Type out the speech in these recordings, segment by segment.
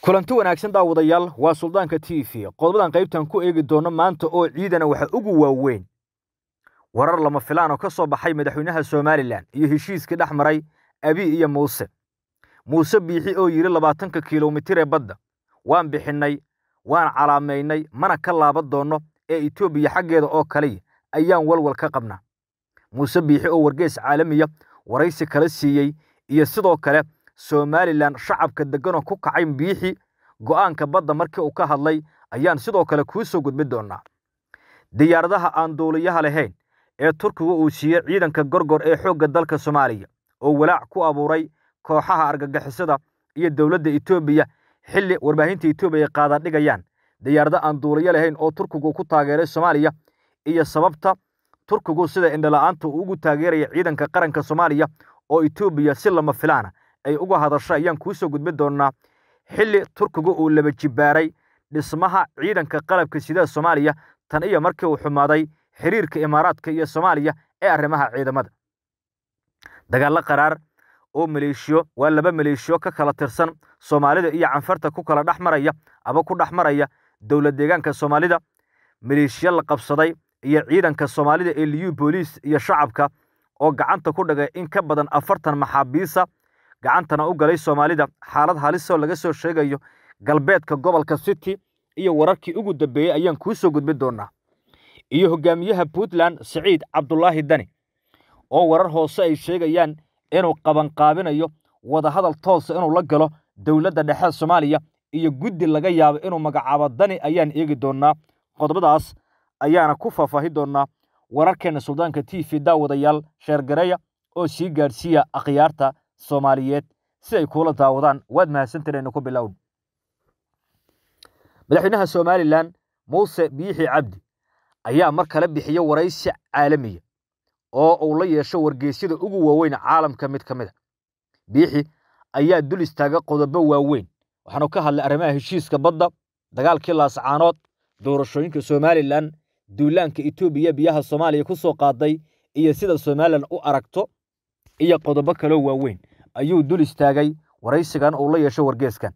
kulanti wanaagsan daawadayaal waa suldaanka t v qodobadan qaybtan ku eegi doono maanta oo ciidana waxa ugu waaweyn warar lama filaan oo ka soo baxay madaxweynaha somalilan iyo heshiiskii dhex maray abiy iyo muuse muuse biixi oo yidhi labaatanka kilomitir ee badda waan bixinnay waan calaamaynay mana ka laaban doonno ee etoobiya xaggeeda oo kaliya ayaan walwal ka qabnaa muuse biixi oo wargees caalamiya waraysi kala siiyey iyo sidoo kale somalilan shacabka degganoo ku kacay mbiixi go'aanka badda markii uu ka hadlay ayaan sidoo kale kuu soo gudbin doonnaa diyaaradaha aan duuliyaha lahayn ee turkigu uu siiyey ciidanka gorgor ee xoogga dalka soomaaliya oo walaac ku abuuray kooxaha argagixisada iyo dowladda etoobiya xilli warbaahinta etoobiya qaadan dhigayaan diyaarada aan duuliyo lahayn oo turkigu ku taageeray soomaaliya iyo sababta turkigu sida indhola'aanta uu ugu taageeraya ciidanka qaranka soomaaliya oo etoobiya si lama filaana ah ay uga hadasho ayaan kuu soo gudbin doonnaa xilli turkiga uu laba jibaaray dhismaha ciidanka qalabka sida soomaaliya tan iyo markii uu xumaaday xiriirka imaaraadka iyo soomaaliya ee arrimaha ciidamada dagaallo qaraar oo maleeshiyo waa laba maleeshiyo ka kala tirsan soomaalida iyo canfarta ku kala dhex maraya aba ku dhex maraya dowlad deegaanka soomaalida maleeshiyo la qabsaday iyo ciidanka soomaalida ee liyu booliis iyo shacabka oo gacanta ku dhigay in ka badan afartan maxaabiisa gacantana u galay soomaalida xaalad halisoo laga soo sheegayo galbeedka gobolka city iyo wararkii ugu dambeeyey ayaan kuu soo gudbin doonaa iyo hogaamiyaha puntland siciid cabdulaahi dani oo warar hoose ay sheegayaan inuu qabanqaabinayo wadahadal toosa inuu la galo dowladda dhexe soomaaliya iyo guddi laga yaabo inuu magacaabo dani ayaan eegi doonnaa qodobadaas ayaana ku faahfaahi doonnaa wararkeenna suldaanka t v daawadayaal sheergareya oo sii gaadhsiiya akhyaarta soomaaliyeed si ay kuula daawadaan waad mahadsantanayna ku bilowd madaxweynaha somalilan muuse biixi cabdi ayaa mar kale bixiya waraysi caalamiya oo uu la yeesho wargeysyada ugu waaweyn caalamka mid ka mid a ah. biixi ayaa dul istaaga qodobo waaweyn waxaanu ka hadlay arrimaha heshiiska badda dagaalkii laascaanood doorashooyinka somalilan duulaanka etoobiya biyaha soomaaliya ku soo qaaday iyo sida somalilan u aragto iyo qodobo kaloo waaweyn ayuu dul istaagay waraysigan uu la yeesho wargeeskan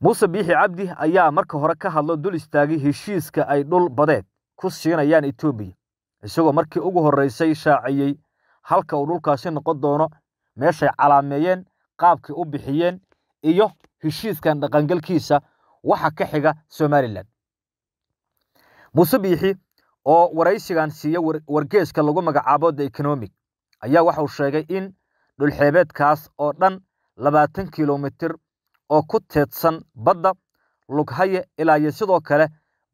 muuse biixi cabdi ayaa marka hore ka hadlo dul istaagay heshiiska ay dhul badeed ku siinayaan etoobiya isagoo markii ugu horraysay shaaciyey halka uu dhulkaasi noqon doono meeshay calaameeyeen qaabkii u bixiyeen iyo heshiiskan dhaqangalkiisa waxa ka xiga somalilan muuse biixi oo waraysigan siiya wargeeska lagu magacaabo the economic ayaa waxauu sheegay in dhulxeebeedkaas oo dhan labaatan kilomitir oo ku teedsan badda lughaye ilaa sidoo kale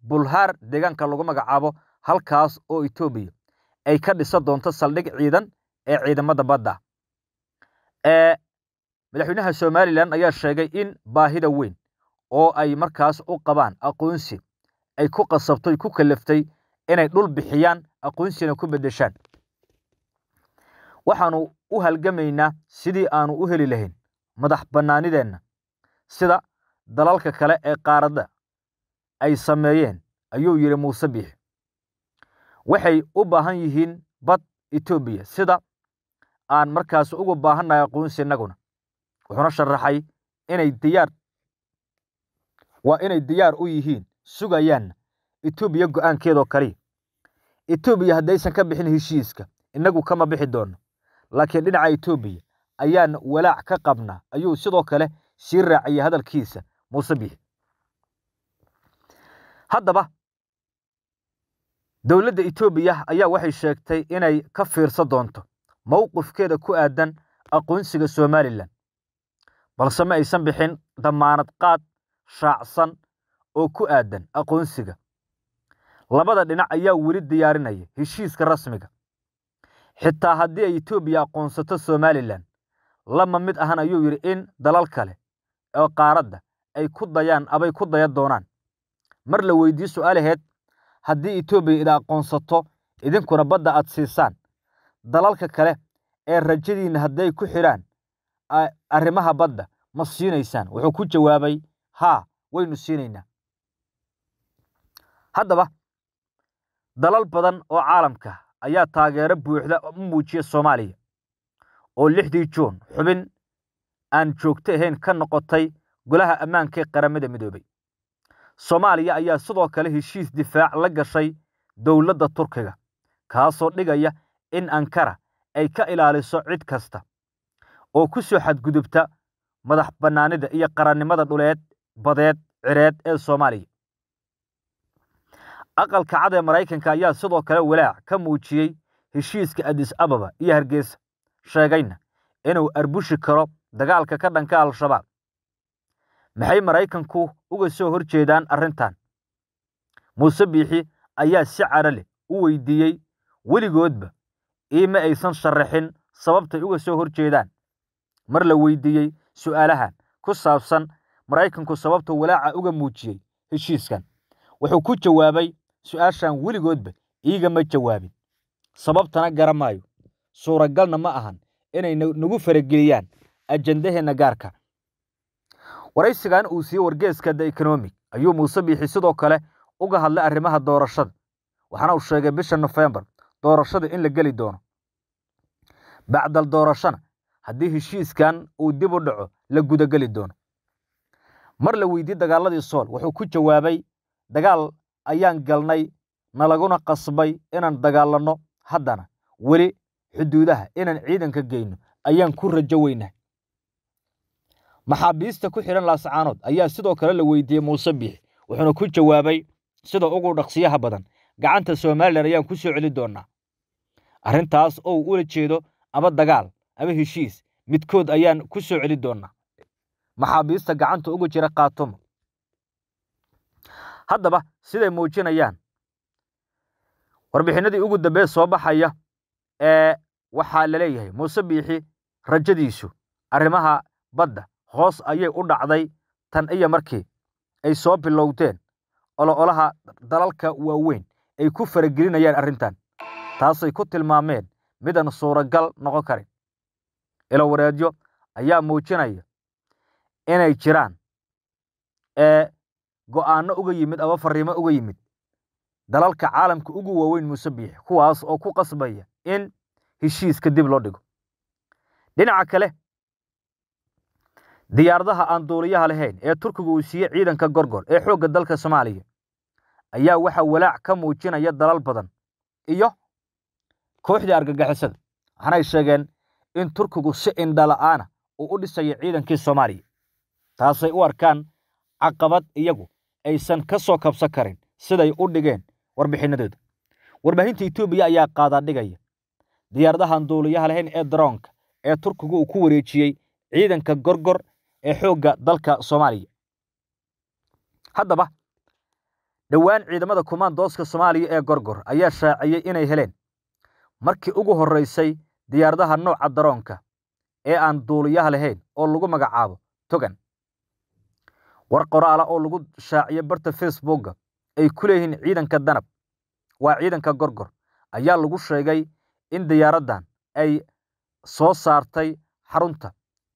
bulhaar deegaanka lagu magacaabo halkaas oo etoobiya ay ka dhisan doonto saldhig ciidan ee ciidamada badda madaxweynaha somalilan ayaa sheegay in baahida weyn oo ay markaas u qabaan aqoonsi ay ku qasabtay ku kalaftay inay dhul bixiyaan aqoonsina ku bedeshaan waxaanu u halgamaynaa sidii aanu u heli lahayn madax bannaanideenna sida dalalka kale ee qaaradda ay sameeyeen ayuu yidhi muuse biixi waxay u baahan yihiin bad etoobiya sida aan markaas ugu baahannahay aqoonsi innaguna wuxuuna sharaxay inay diyaar waa inay diyaar u yihiin sugayaanna etoobiya go'aankeedoo kaliya etoobiya haddaysan ka bixin heshiiska innagu kama bixi doonno laakiin dhinaca etoobiya ayaan walaac ka qabnaa ayuu sidoo kale sii raaciyay hadalkiisa muuse bihi haddaba dowladda etoobiya ayaa waxay sheegtay inay ka fiirsan doonto mowqifkeeda ku aadan aqoonsiga somalilan balse ma aysan bixin dammaanad qaad shaacsan oo ku aadan aqoonsiga labada dhinac ayaa weli diyaarinaya heshiiska rasmiga xitaa haddii ay etoobiya aqoonsato somalilan lama mid ahan ayuu yidhi in dalal kale oo qaaradda ay ku dayaan abay ku daya doonaan mar la weydiiye su'aalaheed haddii etoobiya ida aqoonsato idinkuna badda aad siisaan dalalka kale ee rajadiinna hadday ku xidhaan arrimaha badda ma siinaysaan wuxuu ku jawaabay haa waynu siinaynaa haddaba dalal badan oo caalamka ayaa taageero buuxda u muujiya soomaaliya oo lixdii juun xubin aan joogto ahayn ka noqotay golaha ammaanka ee qaramada midoobay soomaaliya ayaa sidoo kale heshiis difaac la gashay dowladda turkiga kaasoo dhigaya in ankara ay ka ilaaliso cid kasta oo ku soo xadgudubta madax bannaanida iyo qarannimada dhuleed badeed cireed ee soomaaliya aqalka cad ee maraykanka ayaa sidoo kale walaac ka muujiyey heshiiska adis ababa iyo hargeysa sheegayna inuu arbushi karo dagaalka ka dhanka al-shabaab maxay maraykanku uga soo hor jeedaan arrintan muuse biixi ayaa si cara leh u weydiiyey weligoodba iima aysan sharaxin sababtay uga soo hor jeedaan mar la weydiiyey su'aalahan ku saabsan maraykanku sababta walaaca uga muujiyey heshiiskan wuxuu ku jawaabay su'aashan weligoodba iigama jawaabin sababtana garamaayo suuragalna ma ahan inay nagu farageliyaan ajandaheenna gaarka waraysigan uu siiyey wargeeska the economic ayuu muuse biixi sidoo kale uga hadlay arrimaha doorashada waxaana uu sheegay bisha nofembar doorashada in la geli doono bacdal doorashana haddii heshiiskan uu dib u dhaco la gudageli doono mar la weydiiyey dagaaladii sool wuxuu ku jawaabay dagaal ayaan galnay nalaguna qasbay inaan dagaalanno haddana weli xuduudaha inaan ciidanka geyno ayaan ku rajo weynah maxaabiista ku xidhan laascaanood ayaa sidoo kale la weydiiyey muuse biix wuxuuna ku jawaabay sida ugu dhaqsiyaha badan gacanta somalilan ayaan ku soo celin doonnaa arrintaas ou ula jeedo ama dagaal ama heshiis midkood ayaan ku soo celin doonnaa maxaabiista gacanta ugu jira khaatumo haddaba siday muujinayaan warbixinadii ugu dambee soo baxaya ee waxaa la leeyahay muuse biixi rajadiisu arrimaha badda hoos ayay u dhacday tan iyo markii ay soo bilowdeen ololaha dalalka waaweyn ay ku faragelinayaan arrintan taasay ku tilmaameen midan suuragal noqon karin ilowareedyo ayaa muujinaya inay jiraan ee go'aanno uga yimid ama fariimo uga yimid dalalka caalamka ugu waaweyn muuse biixi kuwaas oo ku qasbaya in heshiiska dib loo dhigo dhinaca kale diyaaradaha aan duuliyaha lahayn ee turkigu uu siiye ciidanka gorgor ee xoogga dalka soomaaliya ayaa waxaa walaac ka muujinaya dalal badan iyo kooxdii argagixisada waxaanay sheegeen in turkigu si indhala'aana uu u dhisayo ciidankii soomaaliya taasay u arkaan caqabad iyagu aysan ka soo kabsan karin siday u dhigeen warbixinadooda warbaahinta etoobiya ayaa qaadadhigaya diyaaradahan duuliyaha lahayn ee daroonka ee turkigu uu ku wareejiyey ciidanka gorgor ee xoogga dalka soomaaliya haddaba dhowaan ciidamada kumaandooska soomaaliya ee gorgor ayaa shaaciyey inay heleen markii ugu horreysay diyaaradaha nooca daroonka ee aan duuliyaha lahayn oo lagu magacaabo togan war qoraala oo lagu shaaciyo barta facebooka ay ku leeyihiin ciidanka danab waa ciidanka gorgor ayaa lagu sheegay in diyaaraddan ay soo saartay xarunta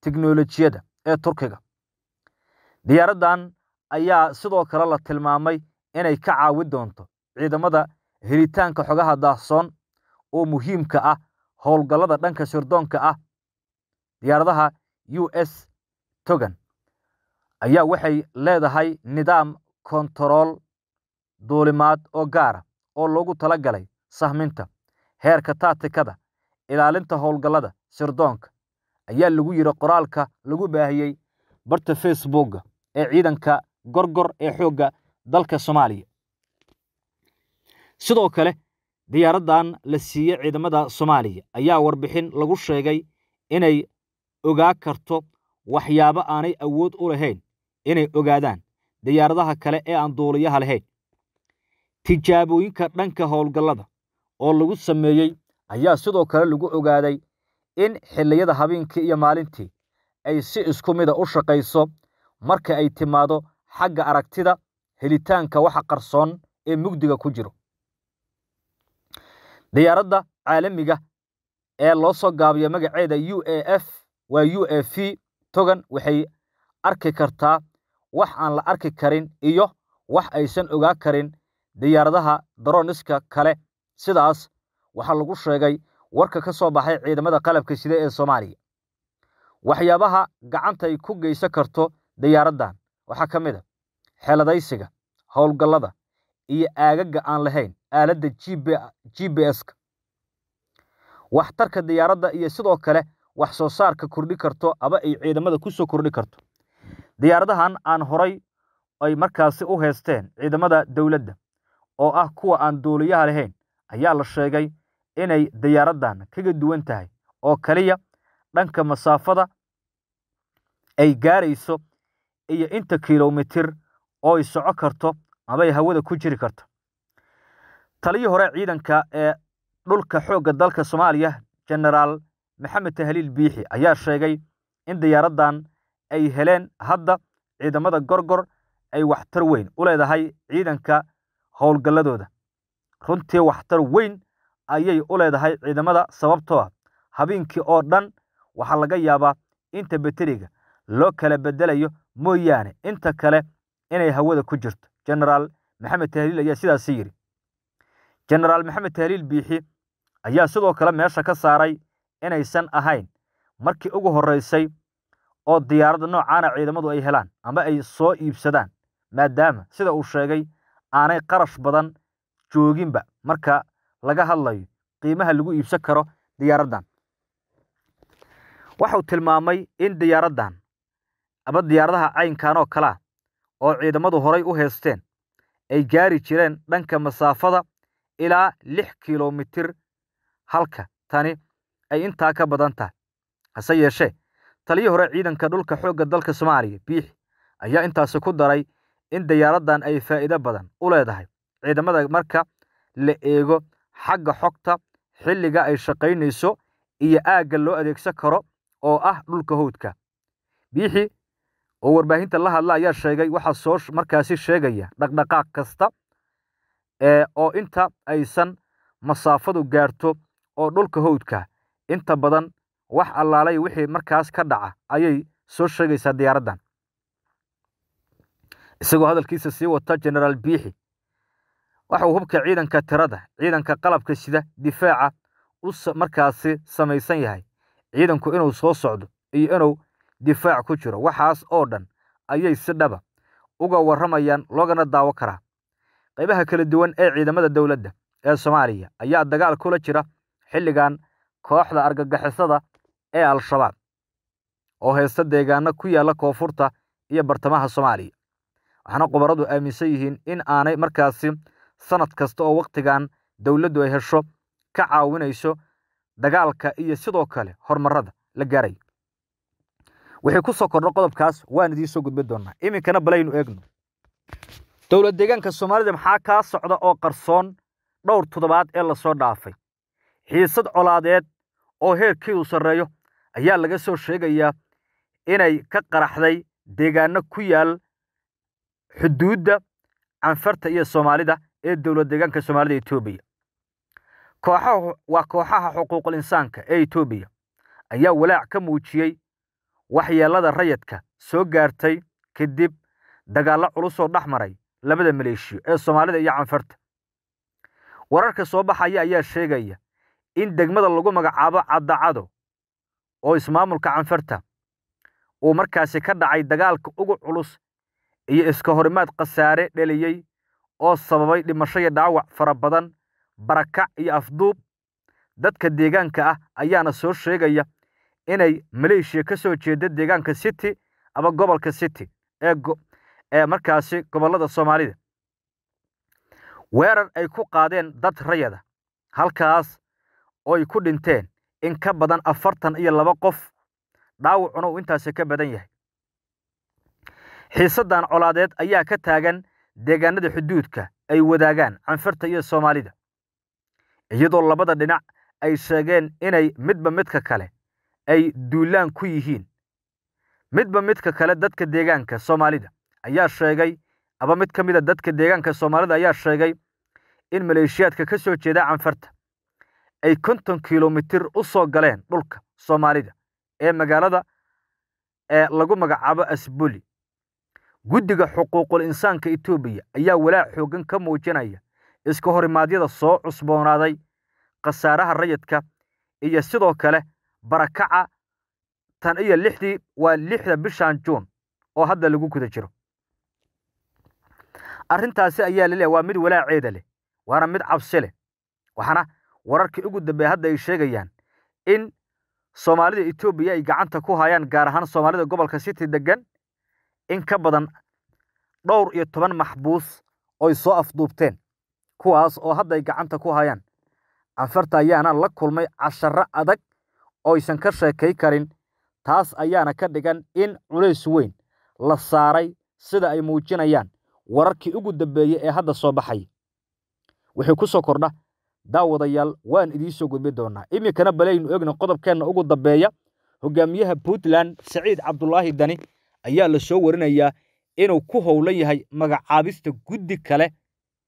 tiknolojiyadda ee turkiga diyaaraddan ayaa sidoo kale la tilmaamay inay ka caawi doonto ciidamada helitaanka xogaha daahsoon oo muhiimka ah howlgallada dhanka sirdoonka ah diyaaradaha u s togan ayaa waxay leedahay nidaam kontarool duulimaad oo gaara oo loogu tala galay sahminta heerka taatikada ilaalinta howlgallada sirdoonka ayaa lagu yidhi qoraalka lagu baahiyey barta facebooga ee ciidanka gorgor ee xoogga dalka soomaaliya sidoo kale diyaaraddan la siiyey ciidamada soomaaliya ayaa warbixin lagu sheegay inay ogaa karto waxyaabo aanay awood u lahayn inay ogaadaan diyaaradaha kale ee aan duuliyaha lahayn tijaabooyinka dhanka howlgallada oo lagu sameeyey ayaa sidoo kale lagu ogaaday in xilliyada habeenkii iyo maalintii ay si isku mida u shaqayso marka ay timaado xagga aragtida helitaanka waxa qarsoon ee mugdiga ku jiro diyaaradda caalamiga ee loo soo gaabiya magaceeda u a f waa u a v togan waxay arki kartaa wax aan la arki karin iyo wax aysan ogaa karin diyaaradaha darooniska kale sidaas waxaa lagu sheegay warka ka soo baxay ciidamada qalabka side ee soomaaliya waxyaabaha gacantay ku geysan karto diyaaraddan waxaa ka mid a ah xeeladaysiga howlgallada iyo aagaga aan lahayn aaladda g b s-ka waxtarka diyaaradda iyo sidoo kale wax soo saarka kordhi karto aba ay ciidamada ku soo kordhi karto diyaaradahan aan horay ay markaasi u haysteen ciidamada dowladda oo ah kuwa aan duuliyaha lahayn ayaa la sheegay inay diyaaraddan kaga duwan tahay oo keliya dhanka masaafada ay gaarayso iyo inta kilomitir oo ay soco karto amay hawada ku jiri karto taliyii hore ciidanka ee dhulka xoogga dalka soomaaliya genaraal maxamed tahliil biixi ayaa sheegay in diyaaraddan ay heleen hadda ciidamada gorgor ay waxtar weyn u leedahay ciidanka howlgalladooda runtii waxtar weyn ayay u leedahay ciidamada sababtoo ah habeenkii oo dhan waxaa laga yaabaa inta beteriga loo kala bedelayo mooyaane inta kale inay hawada ku jirto genaraal maxamed tahliil ayaa sidaasi yidhi genaraal maxamed tahliil biixi ayaa sidoo kale meesha ka saaray inaysan ahayn markii ugu horraysay oo diyaaradda noocaana ciidamadu ay helaan ama ay soo iibsadaan maadaama sida uu sheegay aanay qarash badan jooginba marka laga hadlayo qiimaha lagu iibsan karo diyaaraddan waxuu tilmaamay in diyaaraddan ama diyaaradaha caynkan oo kalea oo ciidamadu horay u heesteen ay gaari jireen dhanka masaafada ilaa lix kilomitir halka tani ay intaa ka badan tahay hase yeeshee taliyii hore ciidanka dhulka xoogga dalka soomaaliya biixi ayaa intaasi ku daray in diyaaraddan ay faa'iido badan u leedahay ciidamada marka la eego xagga xogta xilliga ay shaqaynayso iyo aagga loo adeegsan karo oo ah dhulka howdka biixi oo warbaahinta la hadla ayaa sheegay waxaa soo markaasi sheegaya dhaqdhaqaaq kasta oo inta aysan masaafadu gaarto oo dhulka howdka inta badan wax allaalay wixii markaas ka dhaca ayay soo sheegaysaa diyaaraddan isagoo hadalkiisa sii wata jenaraal biixi waxauu hubka ciidanka tirada ciidanka qalabka sida difaaca u markaasi samaysan yahay ciidanku inuu soo socdo iyo inuu difaac ku jiro waxaas oo dhan ayay si dhaba uga warramayaan loogana daawo karaa qaybaha kala duwan ee ciidamada dowladda ee soomaaliya ayaa dagaal kula jira xilligan kooxda argagixisada ee al-shabaab oo haysta deegaano ku yaalla koonfurta iyo bartamaha soomaaliya waxaana khubaradu aaminsan yihiin in aanay markaasi sannad kasta oo wakhtigan dowladdu ay hesho ka caawinayso dagaalka iyo sidoo kale horumarada la gaaray wixii ku soo kordho qodobkaas waan idiin soo gudbin doonnaa iminkana balaynu eegno dowlad deegaanka soomaalida maxaa kaa socda oo qarsoon dhowr toddobaad ee lasoo dhaafay xiisad colaadeed oo heerkii sarreeyo ayaa laga soo sheegayaa inay ka qaraxday deegaano ku yaal xuduudda canfarta iyo soomaalida ee dowlad deegaanka soomaalida etoobiya waa kooxaha xuquuqul insaanka ee etoobiya ayaa walaac ka muujiyey waxyeellada rayadka soo gaartay kadib dagaallo culusoo dhex maray labada maleeshiyo ee soomaalida iyo canfarta wararka soo baxaya ayaa sheegaya in degmada lagu magacaabo cadacado oo ismaamulka canfarta uu markaasi ka dhacay dagaalka ugu culus iyo iska horimaad khasaare dheliyey oo sababay dhimasho iyo dhaawac fara badan barakac iyo afduub dadka deegaanka ah ayaana soo sheegaya inay maleeshiya ka soo jeeda deegaanka city ama gobolka city ee markaasi gobollada soomaalida weerar ay ku qaadeen dad rayada halkaas ooy ku dhinteen in ka badan afartan iyo laba qof dhaawacuna uu intaasi ka badan yahay xiisaddan colaadeed ayaa ka taagan deegaanada xuduudka ay wadaagaan canfurta iyo soomaalida iyadoo labada dhinac ay sheegeen inay midba midka kale ay duulaan ku yihiin midba midka kale dadka deegaanka soomaalida ayaa sheegay aba mid ka mid a dadka deegaanka soomaalida ayaa sheegay in maleeshiyaadka ka soo jeeda canfarta ay konton kilomitir u soo galeen dhulka soomaalida ee magaalada ee lagu magacaabo asbuli guddiga xuquuqul insaanka etoobiya ayaa walaac xoogan ka muujinaya iska horimaadyada soo cusboonaaday khasaaraha rayidka iyo sidoo kale barakaca tan iyo lixdii waa lixda bishan juun oo hadda lagu guda jiro arrintaasi ayaa laleeyahy waa mid walaaceeda leh waana mid cabsi leh waxaana wararkii ugu dambeeya hadda ay sheegayaan in soomaalida etoobiya ay gacanta ku hayaan gaar ahaan soomaalida gobolka city degan in ka badan dhowr iyo toban maxbuus oy soo afduubteen kuwaas oo hadda ay gacanta ku hayaan afarta ayaana la kulmay casharo adag oysan ka sheekay karin taas ayaana ka dhigan in culays weyn la saaray sida ay muujinayaan wararkii ugu dambeeyey ee hadda soo baxay wixii ku soo kordha daawadayaal waan idiin soo gudbi doonaa iminkana balaynu egna qodobkeenna ugu dambeeya hogaamiyaha puntland saciid cabdulaahi dani ayaa la soo warinayaa inuu ku howlan yahay magacaabista guddi kale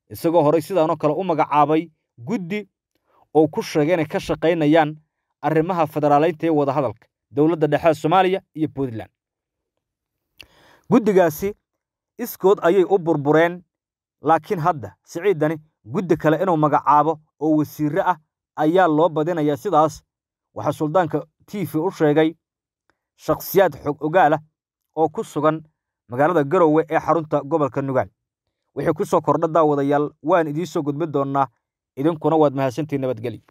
isagoo horey sidaanoo kale u magacaabay guddi oo ku sheegay inay ka shaqaynayaan arrimaha federaaleynta ee wadahadalka dowladda dhexe soomaaliya iyo puntland guddigaasi iskood ayay u burbureen laakiin hadda siciid dani guddi kale inuu magacaabo oo wasiire ah ayaa loo badinayaa sidaas waxaa suldaanka t v u sheegay shakhsiyaad xog ogaalah oo ku sugan magaalada garowe ee xarunta gobolka nugaal wixii ku soo kordha daawadayaal waan idiin soo gudbin doonnaa idinkuna waad mahadsantihin nabadgeli